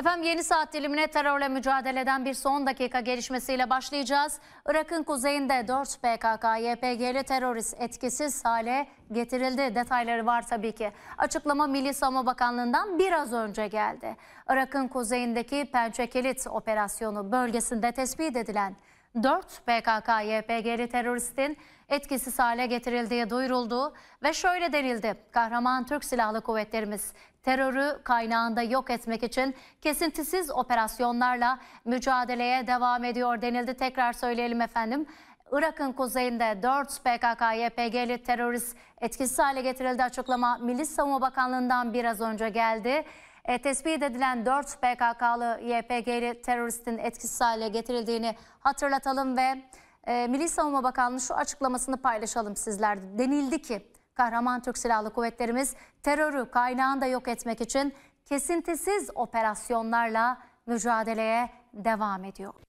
Efendim yeni saat dilimine terörle mücadeleden bir son dakika gelişmesiyle başlayacağız. Irak'ın kuzeyinde 4 PKK-YPG'li terörist etkisiz hale getirildi. Detayları var tabii ki. Açıklama Milli Savunma Bakanlığı'ndan biraz önce geldi. Irak'ın kuzeyindeki Pençe operasyonu bölgesinde tespit edilen 4 PKK-YPG'li teröristin etkisiz hale getirildiği duyuruldu ve şöyle denildi. Kahraman Türk Silahlı Kuvvetlerimiz terörü kaynağında yok etmek için kesintisiz operasyonlarla mücadeleye devam ediyor denildi. Tekrar söyleyelim efendim. Irak'ın kuzeyinde 4 PKK-YPG'li terörist etkisiz hale getirildi açıklama Milli Savunma Bakanlığı'ndan biraz önce geldi. E, tespit edilen 4 PKK'lı YPG'li teröristin etkisiz hale getirildiğini hatırlatalım ve e, Milli Savunma Bakanlığı şu açıklamasını paylaşalım sizler. Denildi ki Kahraman Türk Silahlı Kuvvetlerimiz terörü kaynağında yok etmek için kesintisiz operasyonlarla mücadeleye devam ediyor.